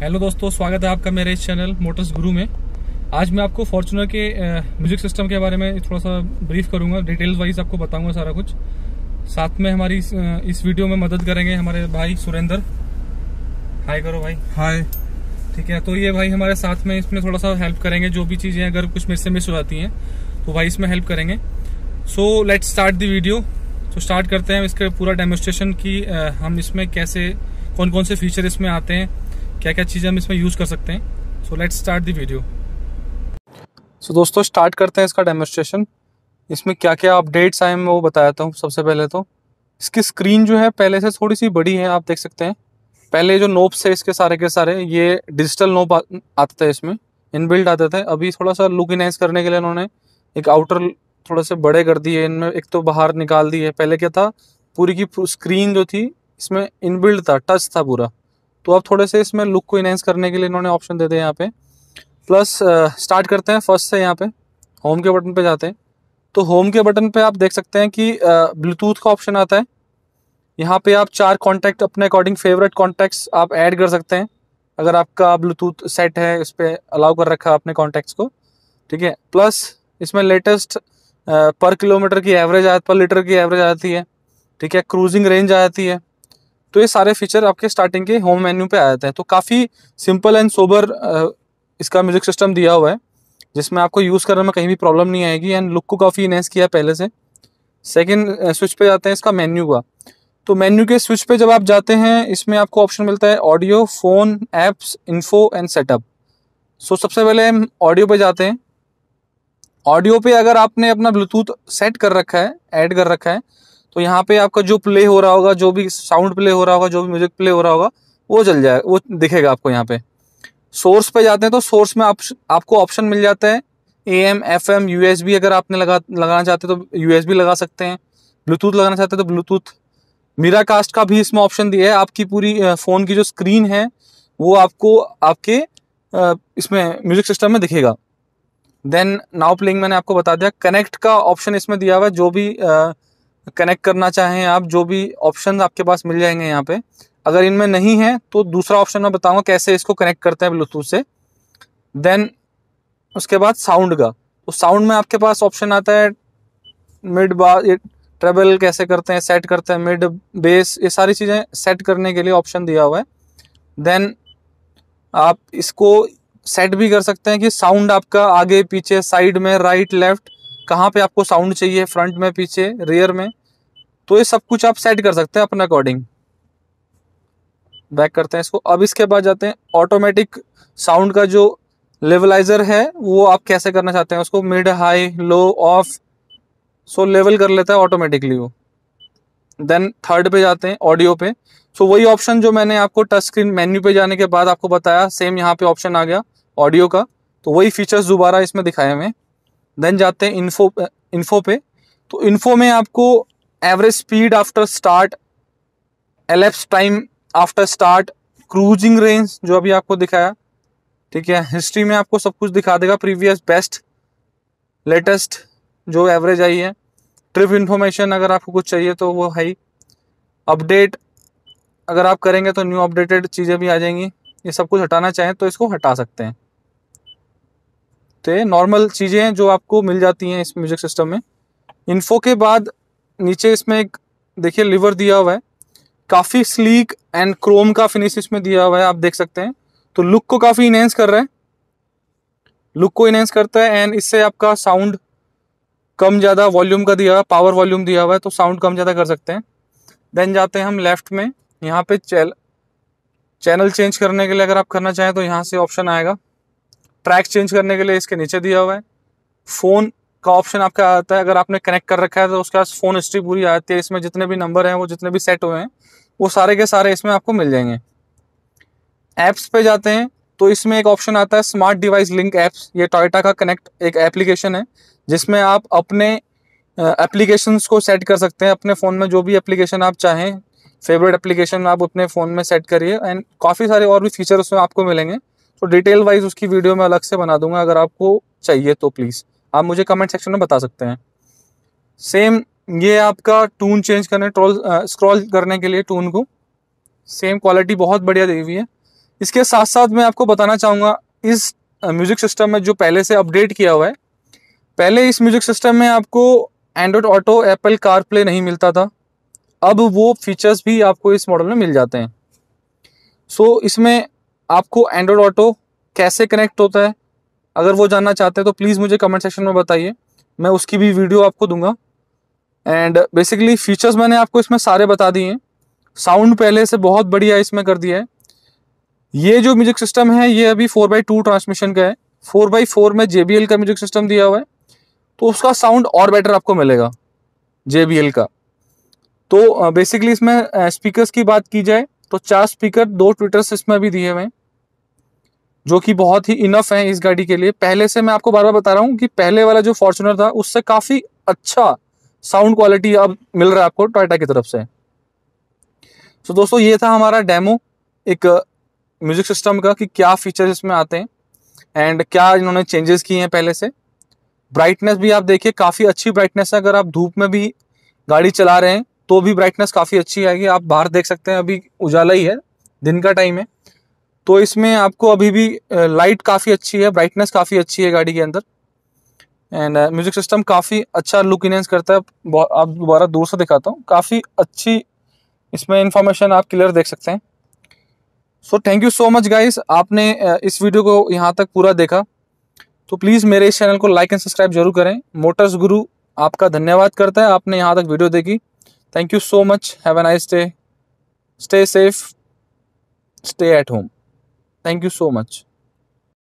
Hello दोस्तों स्वागत है आपका मेरे इस चैनल मोटर्स गुरु में आज मैं आपको फॉर्चुनर के म्यूजिक सिस्टम के बारे में थोड़ा सा ब्रीफ करूंगा डिटेल्स वाइज आपको बताऊंगा सारा कुछ साथ में हमारी इस, वीडियो में मदद करेंगे हमारे भाई सुरेंद्र हाय करो भाई हाय ठीक है तो ये भाई हमारे साथ में इसमें थोड़ा सा हेल्प करेंगे जो भी चीज़ें अगर कुछ मेरे से मिस हो जाती हैं तो भाई इसमें हेल्प करेंगे so let's start the video तो स्टार्ट करते हैं इसके पूरा डेमोस्ट्रेशन की हम इसमें कैसे कौन कौन से फीचर इसमें आते हैं क्या क्या चीज़ें हम इसमें यूज़ कर सकते हैं so let's start the video so दोस्तों स्टार्ट करते हैं इसका डेमोस्ट्रेशन इसमें क्या क्या अपडेट्स आए मैं वो बताया था सबसे पहले तो इसकी स्क्रीन जो है पहले से थोड़ी सी बड़ी है आप देख सकते हैं पहले जो नोब्स है इसके सारे के सारे ये डिजिटल नोब आते थे इसमें इनबिल्ड आते थे अभी थोड़ा सा लुक इनहेंस करने के लिए उन्होंने एक आउटर थोड़ा से बड़े कर दिए इनमें एक तो बाहर निकाल दिए पहले क्या था पूरी की स्क्रीन जो थी इसमें इनबिल्ड था टच था पूरा तो अब थोड़े से इसमें लुक को इनहेंस करने के लिए इन्होंने ऑप्शन दे दिए यहाँ पे प्लस स्टार्ट uh, करते हैं फर्स्ट से यहाँ पे होम के बटन पे जाते हैं तो होम के बटन पे आप देख सकते हैं कि ब्लूटूथ uh, का ऑप्शन आता है यहाँ पे आप चार कॉन्टैक्ट अपने अकॉर्डिंग फेवरेट कॉन्टैक्ट्स आप ऐड कर सकते हैं अगर आपका ब्लूटूथ सेट है इस पर अलाउ कर रखा है अपने कॉन्टैक्ट्स को ठीक है प्लस इसमें लेटेस्ट पर किलोमीटर की एवरेज पर लीटर की एवरेज आ जाती है ठीक है क्रूजिंग रेंज आ जाती है तो ये सारे फीचर आपके स्टार्टिंग के होम मेन्यू पे आ जाते हैं तो काफ़ी सिंपल एंड सोबर इसका म्यूजिक सिस्टम दिया हुआ है जिसमें आपको यूज़ करने में कहीं भी प्रॉब्लम नहीं आएगी एंड लुक को काफ़ी इनहेंस किया पहले से सेकेंड स्विच पे जाते हैं इसका मेन्यू का तो मेन्यू के स्विच पे जब आप जाते हैं इसमें आपको ऑप्शन मिलता है audio phone apps info and setup so सबसे पहले हम ऑडियो पे जाते हैं ऑडियो पे अगर आपने अपना ब्लूटूथ सेट कर रखा है ऐड कर रखा है तो यहाँ पे आपका जो प्ले हो रहा होगा जो भी साउंड प्ले हो रहा होगा जो भी म्यूजिक प्ले हो रहा होगा वो चल जाएगा वो दिखेगा आपको यहाँ पे सोर्स पे जाते हैं तो सोर्स में आप, आपको ऑप्शन मिल जाते हैं A M F M U S B अगर आपने लगा लगाना चाहते तो यू एस बी लगा सकते हैं ब्लूटूथ लगाना चाहते तो ब्लूटूथ मीरा कास्ट का भी इसमें ऑप्शन दिया है आपकी पूरी फ़ोन की जो स्क्रीन है वो आपको आपके इसमें म्यूजिक सिस्टम में दिखेगा देन नाउ प्लेइंग मैंने आपको बता दिया कनेक्ट का ऑप्शन इसमें दिया हुआ है जो भी कनेक्ट करना चाहें आप जो भी ऑप्शन आपके पास मिल जाएंगे यहाँ पे अगर इनमें नहीं है तो दूसरा ऑप्शन मैं बताऊंगा कैसे इसको कनेक्ट करते हैं ब्लूटूथ से देन उसके बाद साउंड का तो साउंड में आपके पास ऑप्शन आता है मिड बा ट्रेबल कैसे करते हैं सेट करते हैं मिड बेस ये सारी चीज़ें सेट करने के लिए ऑप्शन दिया हुआ है देन आप इसको सेट भी कर सकते हैं कि साउंड आपका आगे पीछे साइड में राइट लेफ्ट कहाँ पे आपको साउंड चाहिए फ्रंट में पीछे रियर में तो ये सब कुछ आप सेट कर सकते हैं अपने अकॉर्डिंग बैक करते हैं इसको अब इसके बाद जाते हैं ऑटोमेटिक साउंड का जो लेवलाइजर है वो आप कैसे करना चाहते हैं उसको mid high low off so level कर लेता है ऑटोमेटिकली वो देन थर्ड पे जाते हैं ऑडियो पे सो so, वही ऑप्शन जो मैंने आपको टच स्क्रीन मेन्यू पे जाने के बाद आपको बताया सेम यहाँ पे ऑप्शन आ गया ऑडियो का तो वही फीचर्स दोबारा इसमें दिखाए हमें देन जाते हैं इन्फो इन्फो पे तो इन्फो में आपको average speed after start elapsed time after start cruising range जो अभी आपको दिखाया ठीक है हिस्ट्री में आपको सब कुछ दिखा देगा प्रीवियस बेस्ट लेटेस्ट जो एवरेज आई है ट्रिप इन्फॉर्मेशन अगर आपको कुछ चाहिए तो वो है ही अपडेट अगर आप करेंगे तो न्यू अपडेटेड चीज़ें भी आ जाएंगी ये सब कुछ हटाना चाहें तो इसको हटा सकते हैं सकते हैं नॉर्मल चीज़ें जो आपको मिल जाती हैं इस म्यूजिक सिस्टम में इन्फो के बाद नीचे इसमें एक देखिए लिवर दिया हुआ है काफ़ी स्लीक एंड क्रोम का फिनिश इसमें दिया हुआ है आप देख सकते हैं तो लुक को काफ़ी इनहेंस कर रहा है लुक को इनहेंस करता है एंड इससे आपका साउंड कम ज़्यादा वॉल्यूम का दिया हुआ है पावर वॉल्यूम दिया हुआ है तो साउंड कम ज़्यादा कर सकते हैं देन जाते हैं हम लेफ्ट में यहाँ पे चैल चैनल चेंज करने के लिए अगर आप करना चाहें तो यहाँ से ऑप्शन आएगा ट्रैक चेंज करने के लिए इसके नीचे दिया हुआ है फ़ोन का ऑप्शन आपका आता है अगर आपने कनेक्ट कर रखा है तो उसके पास फ़ोन हिस्ट्री पूरी आती है इसमें जितने भी नंबर हैं वो जितने भी सेट हुए हैं वो सारे के सारे इसमें आपको मिल जाएंगे ऐप्स पे जाते हैं तो इसमें एक ऑप्शन आता है स्मार्ट डिवाइस लिंक ऐप्स ये टोयटा का कनेक्ट एक एप्लीकेशन है जिसमें आप अपने एप्लीकेशन को सेट कर सकते हैं अपने फ़ोन में जो भी एप्लीकेशन आप चाहें फेवरेट एप्लीकेशन आप अपने फ़ोन में सेट करिए एंड काफ़ी सारे और भी फीचर उसमें आपको मिलेंगे तो डिटेल वाइज उसकी वीडियो मैं अलग से बना दूंगा अगर आपको चाहिए तो प्लीज़ आप मुझे कमेंट सेक्शन में बता सकते हैं सेम ये आपका टून चेंज करने ट्रोल स्क्रॉल करने के लिए टून को सेम क्वालिटी बहुत बढ़िया दी हुई है इसके साथ साथ मैं आपको बताना चाहूँगा इस म्यूज़िक सिस्टम में जो पहले से अपडेट किया हुआ है पहले इस म्यूज़िक सिस्टम में आपको Android auto Apple car play नहीं मिलता था अब वो फीचर्स भी आपको इस मॉडल में मिल जाते हैं सो so, इसमें आपको एंड्रॉयड ऑटो कैसे कनेक्ट होता है अगर वो जानना चाहते हैं तो प्लीज़ मुझे कमेंट सेक्शन में बताइए मैं उसकी भी वीडियो आपको दूंगा एंड बेसिकली फीचर्स मैंने आपको इसमें सारे बता दिए हैं साउंड पहले से बहुत बढ़िया इसमें कर दिया है ये जो म्यूजिक सिस्टम है ये अभी फोर बाई टू ट्रांसमिशन का है फोर बाई फोर में जे का म्यूजिक सिस्टम दिया हुआ है तो उसका साउंड और बेटर आपको मिलेगा जे का तो बेसिकली इसमें स्पीकर्स की बात की जाए तो चार स्पीकर दो ट्विटर्स इसमें भी दिए हुए हैं जो कि बहुत ही इनफ है इस गाड़ी के लिए पहले से मैं आपको बार बार बता रहा हूँ कि पहले वाला जो फॉर्चुनर था उससे काफी अच्छा साउंड क्वालिटी अब मिल रहा है आपको टोयटा की तरफ से तो दोस्तों ये था हमारा डेमो एक म्यूजिक सिस्टम का कि क्या फीचर्स इसमें आते हैं एंड क्या इन्होंने चेंजेस किए हैं पहले से ब्राइटनेस भी आप देखिए काफ़ी अच्छी ब्राइटनेस है अगर आप धूप में भी गाड़ी चला रहे हैं तो भी ब्राइटनेस काफ़ी अच्छी आएगी आप बाहर देख सकते हैं अभी उजाला ही है दिन का टाइम है तो इसमें आपको अभी भी लाइट काफ़ी अच्छी है ब्राइटनेस काफ़ी अच्छी है गाड़ी के अंदर एंड म्यूजिक सिस्टम काफ़ी अच्छा लुक इनहेंस करता है आप दोबारा दूर से दिखाता हूँ काफ़ी अच्छी इसमें इंफॉर्मेशन आप क्लियर देख सकते हैं so thank you so much guys आपने इस वीडियो को यहाँ तक पूरा देखा तो प्लीज़ मेरे इस चैनल को लाइक एंड सब्सक्राइब जरूर करें मोटर्स गुरु आपका धन्यवाद करता है आपने यहाँ तक वीडियो देखी Thank you so much. Have a nice day. Stay safe. Stay at home. Thank you so much.